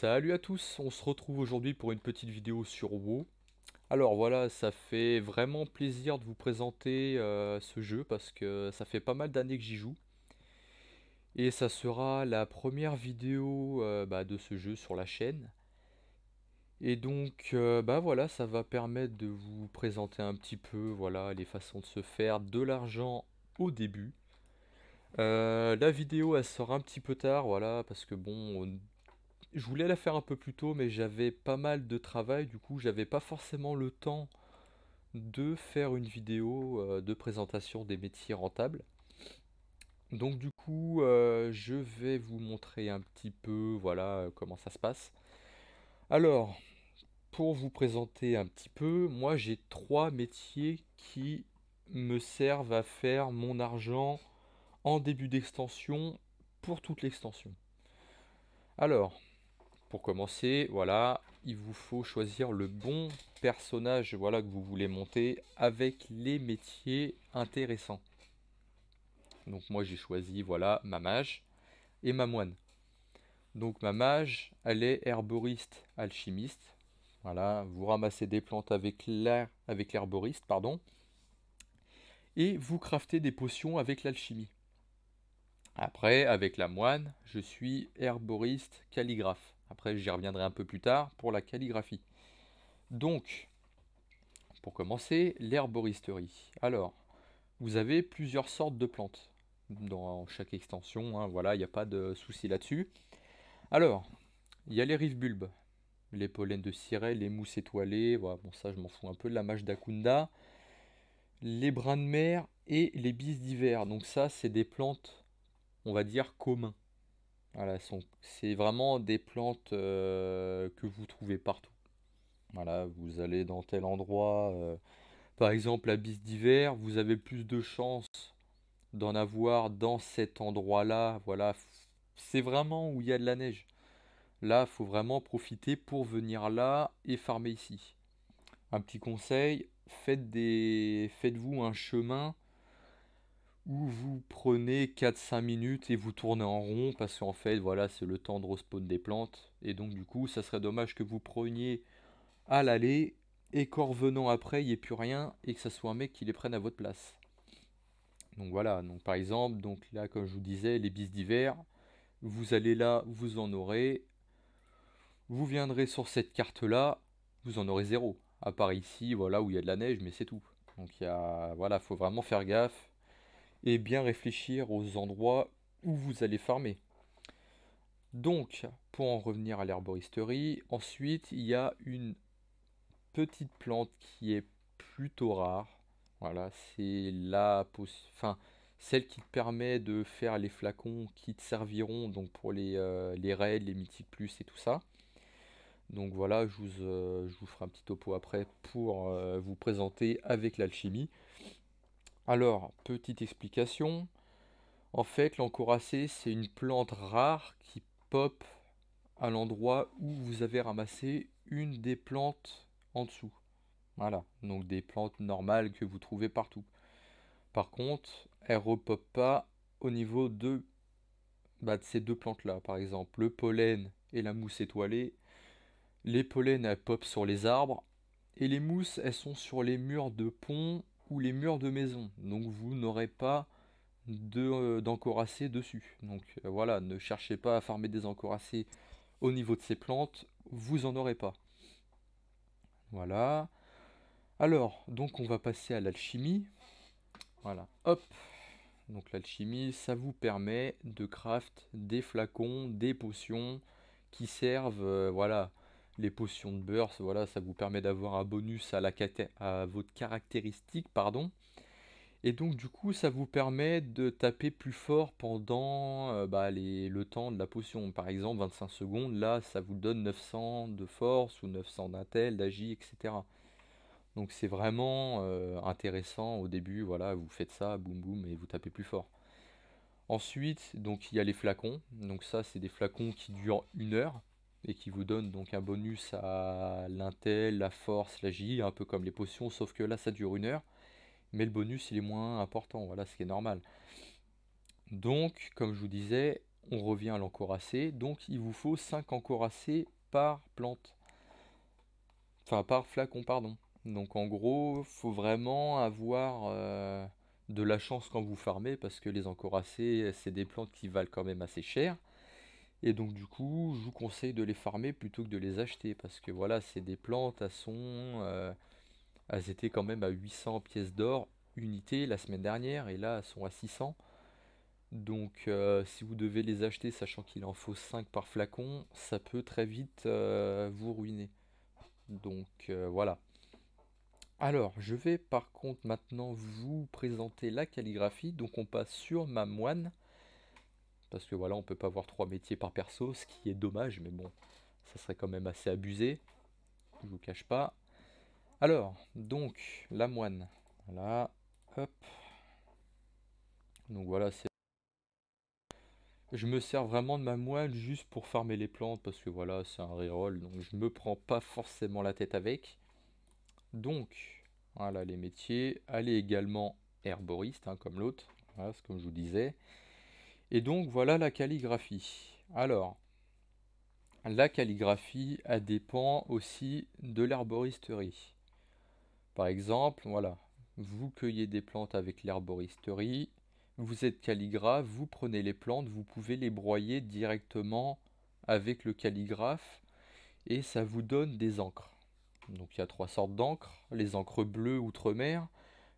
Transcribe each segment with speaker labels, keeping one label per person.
Speaker 1: Salut à tous, on se retrouve aujourd'hui pour une petite vidéo sur WoW. Alors voilà, ça fait vraiment plaisir de vous présenter euh, ce jeu parce que ça fait pas mal d'années que j'y joue. Et ça sera la première vidéo euh, bah, de ce jeu sur la chaîne. Et donc, euh, bah voilà, ça va permettre de vous présenter un petit peu voilà, les façons de se faire de l'argent au début. la vidéo elle sort un petit peu tard, voilà, parce que bon, je voulais la faire un peu plus tôt, mais j'avais pas mal de travail, du coup j'avais pas forcément le temps de faire une vidéo euh, de présentation des métiers rentables. Donc du coup, euh, je vais vous montrer un petit peu, voilà, euh, comment ça se passe. Alors, pour vous présenter un petit peu, moi j'ai trois métiers qui me servent à faire mon argent en début d'extension pour toute l'extension. Alors, pour commencer, voilà, il vous faut choisir le bon personnage voilà, que vous voulez monter avec les métiers intéressants. Donc moi j'ai choisi voilà ma mage et ma moine. Donc ma mage, elle est herboriste, alchimiste. Voilà, vous ramassez des plantes avec l'herboriste, pardon. Et vous craftez des potions avec l'alchimie. Après, avec la moine, je suis herboriste calligraphe. Après, j'y reviendrai un peu plus tard pour la calligraphie. Donc, pour commencer, l'herboristerie. Alors, vous avez plusieurs sortes de plantes dans chaque extension. Hein, voilà, il n'y a pas de souci là-dessus. Alors, il y a les rives bulbes, les pollens de cirée, les mousses étoilées. bon, ça, je m'en fous un peu de la mâche d'Akunda. Les brins de mer et les bis d'hiver. Donc, ça, c'est des plantes, on va dire, communs. Voilà, c'est vraiment des plantes euh, que vous trouvez partout. Voilà, vous allez dans tel endroit, euh, par exemple la bise d'hiver, vous avez plus de chances d'en avoir dans cet endroit-là. Voilà, c'est vraiment où il y a de la neige. Là, faut vraiment profiter pour venir là et farmer ici. Un petit conseil, faites des, faites-vous un chemin où vous prenez 4-5 minutes et vous tournez en rond parce qu'en fait voilà c'est le temps de respawn des plantes et donc du coup ça serait dommage que vous preniez à l'aller et qu'en revenant après il n'y ait plus rien et que ça soit un mec qui les prenne à votre place. Donc voilà, donc par exemple, donc là comme je vous disais, les bis d'hiver, vous allez là, vous en aurez, vous viendrez sur cette carte là, vous en aurez zéro. À part ici, voilà où il y a de la neige, mais c'est tout. Donc il y a, voilà, faut vraiment faire gaffe et bien réfléchir aux endroits où vous allez farmer. Donc, pour en revenir à l'herboristerie, ensuite il y a une petite plante qui est plutôt rare. Voilà, c'est la enfin, celle qui te permet de faire les flacons qui te serviront donc pour les, euh, les raids, les mythiques plus et tout ça. Donc voilà, je vous, euh, je vous ferai un petit topo après pour euh, vous présenter avec l'alchimie. Alors, petite explication. En fait, l'encoracée, c'est une plante rare qui pop à l'endroit où vous avez ramassé une des plantes en dessous. Voilà, donc des plantes normales que vous trouvez partout. Par contre, elles repop pas au niveau bah, de, ces deux plantes-là. Par exemple, le pollen et la mousse étoilée. Les pollens, elles pop sur les arbres. Et les mousses, elles sont sur les murs de ponts les murs de maison. Donc vous n'aurez pas de, euh, dessus. Donc euh, voilà, ne cherchez pas à farmer des encorassés au niveau de ces plantes, vous en aurez pas. Voilà. Alors, donc on va passer à l'alchimie. Voilà, hop. Donc l'alchimie, ça vous permet de craft des flacons, des potions qui servent, euh, voilà, les potions de burst, voilà, ça vous permet d'avoir un bonus à, la à votre caractéristique, pardon. Et donc du coup, ça vous permet de taper plus fort pendant euh, bah, le temps de la potion. Par exemple, 25 secondes, là, ça vous donne 900 de force ou 900 d'intel, d'agi, etc. Donc c'est vraiment euh, intéressant au début, voilà, vous faites ça, boum boum, et vous tapez plus fort. Ensuite, donc il y a les flacons. Donc ça, c'est des flacons qui durent une heure et qui vous donne donc un bonus à l'intel, la force, la J, un peu comme les potions, sauf que là ça dure une heure, mais le bonus il est moins important, voilà ce qui est normal. Donc, comme je vous disais, on revient à l'encoracé, donc il vous faut 5 encoracés par plante, enfin par flacon, pardon. Donc en gros, faut vraiment avoir euh, de la chance quand vous farmez, parce que les encoracés c'est des plantes qui valent quand même assez cher. Et donc du coup, je vous conseille de les farmer plutôt que de les acheter parce que voilà, c'est des plantes, à son, euh, elles étaient quand même à 800 pièces d'or unité la semaine dernière et là elles sont à 600. Donc euh, si vous devez les acheter sachant qu'il en faut 5 par flacon, ça peut très vite euh, vous ruiner. Donc voilà. Alors je vais par contre maintenant vous présenter la calligraphie. Donc on passe sur ma moine parce que voilà, on ne peut pas avoir trois métiers par perso, ce qui est dommage, mais bon, ça serait quand même assez abusé, je vous cache pas. Alors, donc, la moine, voilà, hop, donc voilà, c'est... Je me sers vraiment de ma moine juste pour farmer les plantes parce que voilà, c'est un reroll, donc je me prends pas forcément la tête avec. Donc, voilà les métiers. Elle est également herboriste, hein, comme l'autre, voilà, c'est comme je vous disais. Et donc voilà la calligraphie. Alors, la calligraphie, dépend aussi de l'herboristerie. Par exemple, voilà, vous cueillez des plantes avec l'herboristerie, vous êtes calligraphe, vous prenez les plantes, vous pouvez les broyer directement avec le calligraphe et ça vous donne des encres. Donc il y a trois sortes d'encres, les encres bleues outre-mer,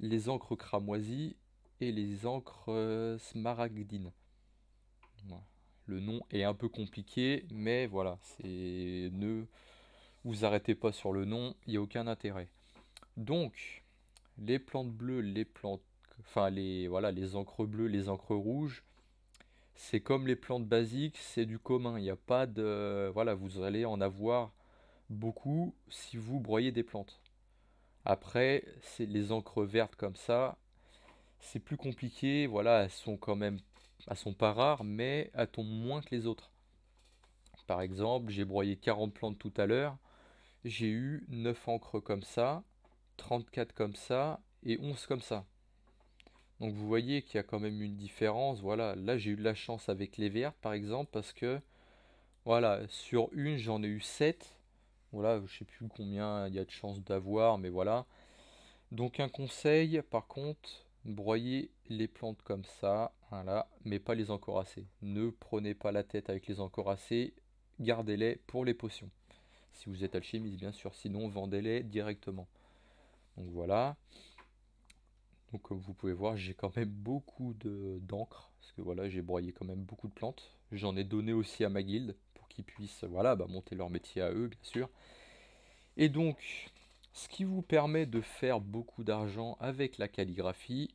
Speaker 1: les encres cramoisies et les encres smaragdines. Le nom est un peu compliqué, mais voilà, c'est ne vous arrêtez pas sur le nom, il n'y a aucun intérêt. Donc, les plantes bleues, les plantes, enfin les voilà, les encres bleues, les encres rouges, c'est comme les plantes basiques, c'est du commun. Il n'y a pas de voilà, vous allez en avoir beaucoup si vous broyez des plantes. Après, c'est les encres vertes comme ça, c'est plus compliqué. Voilà, elles sont quand même elles sont pas rares, mais elles tombent moins que les autres. Par exemple, j'ai broyé 40 plantes tout à l'heure. J'ai eu 9 encres comme ça, 34 comme ça et 11 comme ça. Donc vous voyez qu'il y a quand même une différence. Voilà, là j'ai eu de la chance avec les vertes par exemple parce que voilà, sur une j'en ai eu 7. Voilà, je sais plus combien il y a de chances d'avoir, mais voilà. Donc un conseil par contre, broyer les plantes comme ça, voilà, mais pas les encoracées. Ne prenez pas la tête avec les encoracées, gardez-les pour les potions. Si vous êtes alchimiste, bien sûr, sinon vendez-les directement. Donc voilà. Donc comme vous pouvez voir, j'ai quand même beaucoup d'encre, parce que voilà, j'ai broyé quand même beaucoup de plantes. J'en ai donné aussi à ma guilde, pour qu'ils puissent voilà, bah, monter leur métier à eux, bien sûr. Et donc, ce qui vous permet de faire beaucoup d'argent avec la calligraphie,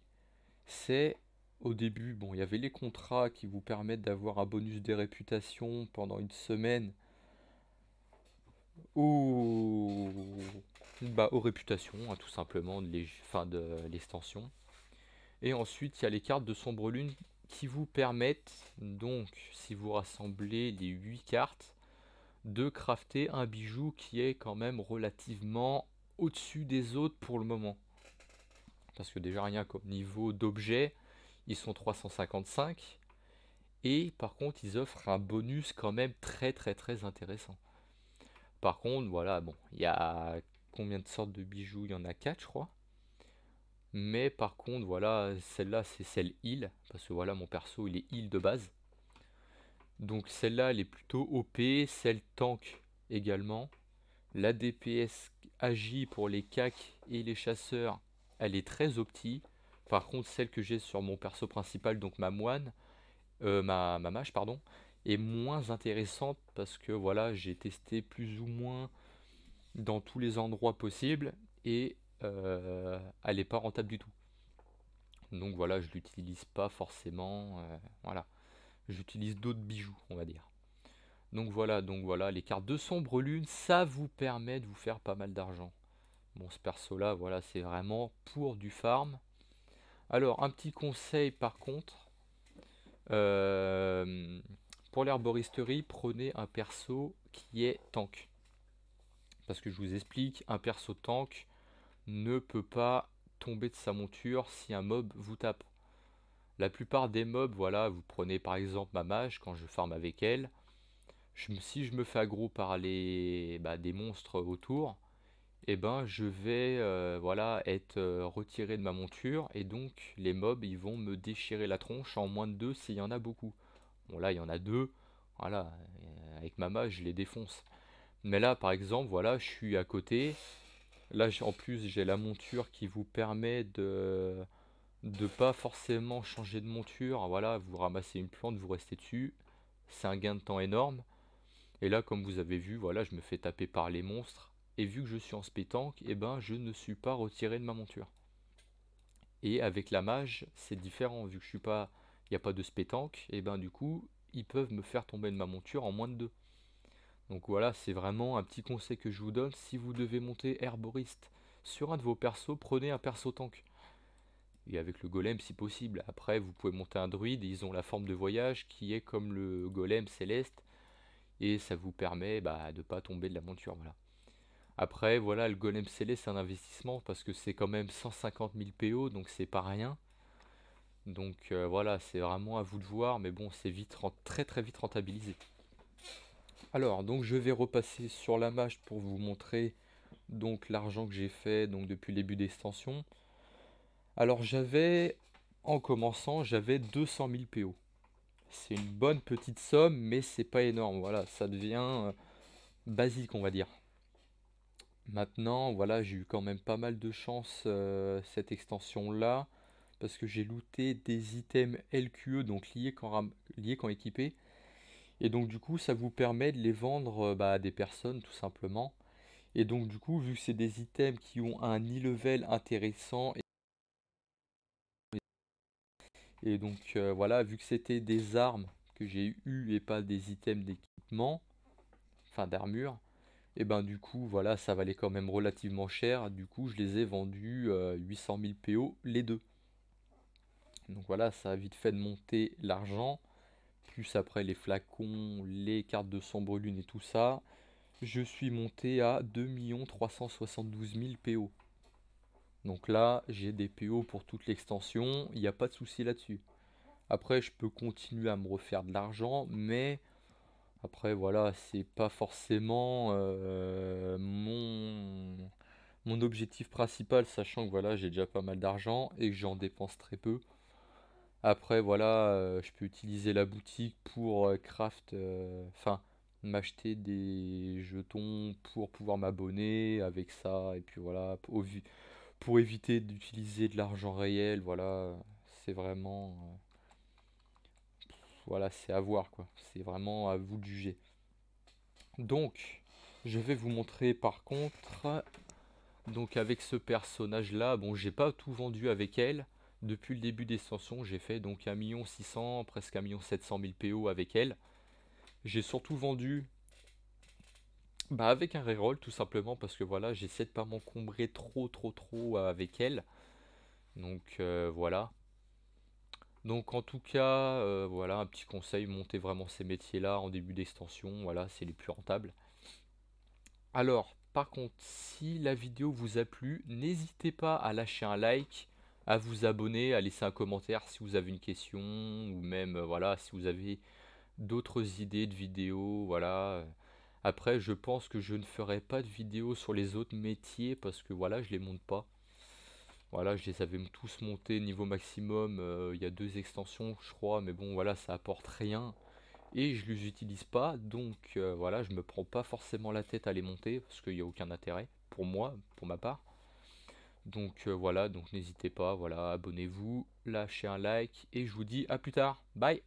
Speaker 1: c'est au début, bon, il y avait les contrats qui vous permettent d'avoir un bonus des réputations pendant une semaine ou bah, aux réputations, hein, tout simplement, de l'extension. Et ensuite, il y a les cartes de Sombre Lune qui vous permettent, donc, si vous rassemblez les 8 cartes, de crafter un bijou qui est quand même relativement au-dessus des autres pour le moment parce que déjà rien comme niveau d'objets, ils sont 355, et par contre ils offrent un bonus quand même très très très intéressant. Par contre, voilà, bon, il y a combien de sortes de bijoux Il y en a 4 je crois. Mais par contre, voilà, celle-là c'est celle heal, parce que voilà, mon perso il est heal de base. Donc celle-là elle est plutôt OP, celle tank également. La DPS agit pour les CAC et les chasseurs elle est très opti. Par contre, celle que j'ai sur mon perso principal, donc ma moine, euh, ma, mâche pardon, est moins intéressante parce que voilà, j'ai testé plus ou moins dans tous les endroits possibles et euh, elle n'est pas rentable du tout. Donc voilà, je l'utilise pas forcément. Euh, voilà, j'utilise d'autres bijoux, on va dire. Donc voilà, donc voilà, les cartes de sombre lune, ça vous permet de vous faire pas mal d'argent. Bon, ce perso-là, voilà, c'est vraiment pour du farm. Alors, un petit conseil par contre. Euh, pour l'herboristerie, prenez un perso qui est tank. Parce que je vous explique, un perso tank ne peut pas tomber de sa monture si un mob vous tape. La plupart des mobs, voilà, vous prenez par exemple ma mage quand je farm avec elle. Je, si je me fais aggro par les, bah, des monstres autour, et eh ben, je vais euh, voilà, être euh, retiré de ma monture et donc les mobs ils vont me déchirer la tronche en moins de deux s'il y en a beaucoup. Bon là il y en a deux, voilà, euh, avec ma main je les défonce. Mais là par exemple voilà je suis à côté, là en plus j'ai la monture qui vous permet de de pas forcément changer de monture, voilà vous ramassez une plante, vous restez dessus, c'est un gain de temps énorme. Et là comme vous avez vu voilà je me fais taper par les monstres et vu que je suis en spétanque, eh ben, je ne suis pas retiré de ma monture. Et avec la mage, c'est différent, vu que je suis pas, n'y a pas de spétanque, et eh ben du coup, ils peuvent me faire tomber de ma monture en moins de deux. Donc voilà, c'est vraiment un petit conseil que je vous donne. Si vous devez monter herboriste sur un de vos persos, prenez un perso tank. Et avec le golem si possible. Après, vous pouvez monter un druide, ils ont la forme de voyage qui est comme le golem céleste. Et ça vous permet bah, de ne pas tomber de la monture. Voilà. Après, voilà, le Golem Scellé, c'est un investissement parce que c'est quand même 150 000 PO, donc c'est pas rien. Donc euh, voilà, c'est vraiment à vous de voir, mais bon, c'est vite très très vite rentabilisé. Alors, donc je vais repasser sur la mâche pour vous montrer donc l'argent que j'ai fait donc depuis le début d'extension. Alors j'avais, en commençant, j'avais 200 000 PO. C'est une bonne petite somme, mais c'est pas énorme. Voilà, ça devient euh, basique, on va dire. Maintenant, voilà, j'ai eu quand même pas mal de chance euh, cette extension-là, parce que j'ai looté des items LQE, donc liés quand, équipés. Et donc du coup, ça vous permet de les vendre euh, bah, à des personnes, tout simplement. Et donc du coup, vu que c'est des items qui ont un e-level intéressant... Et... donc euh, voilà, vu que c'était des armes que j'ai eues et pas des items d'équipement, enfin d'armure, et ben du coup voilà ça valait quand même relativement cher du coup je les ai vendus 800 000 PO les deux donc voilà ça a vite fait de monter l'argent plus après les flacons les cartes de sombre lune et tout ça je suis monté à 2 372 000 PO donc là j'ai des PO pour toute l'extension il n'y a pas de souci là dessus après je peux continuer à me refaire de l'argent mais après, voilà, c'est pas forcément euh, mon, mon objectif principal, sachant que voilà, j'ai déjà pas mal d'argent et que j'en dépense très peu. Après, voilà, euh, je peux utiliser la boutique pour euh, craft, enfin, m'acheter des jetons pour pouvoir m'abonner avec ça, et puis voilà, pour éviter d'utiliser de l'argent réel, voilà, c'est vraiment voilà, c'est à voir, quoi. C'est vraiment à vous de juger. Donc, je vais vous montrer par contre, donc avec ce personnage-là, bon, j'ai pas tout vendu avec elle. Depuis le début des j'ai fait donc 1 600 presque 1 700 000 PO avec elle. J'ai surtout vendu bah, avec un reroll tout simplement parce que voilà, j'essaie de pas m'encombrer trop trop trop avec elle. Donc euh, voilà. Donc en tout cas, euh, voilà, un petit conseil, montez vraiment ces métiers-là en début d'extension, voilà, c'est les plus rentables. Alors, par contre, si la vidéo vous a plu, n'hésitez pas à lâcher un like, à vous abonner, à laisser un commentaire si vous avez une question, ou même, euh, voilà, si vous avez d'autres idées de vidéos, voilà. Après, je pense que je ne ferai pas de vidéo sur les autres métiers, parce que, voilà, je les monte pas. Voilà, je les avais tous montés niveau maximum. Euh, il y a deux extensions, je crois, mais bon, voilà, ça apporte rien. Et je les utilise pas, donc euh, voilà, je me prends pas forcément la tête à les monter, parce qu'il n'y a aucun intérêt, pour moi, pour ma part. Donc euh, voilà, donc n'hésitez pas, voilà, abonnez-vous, lâchez un like, et je vous dis à plus tard. Bye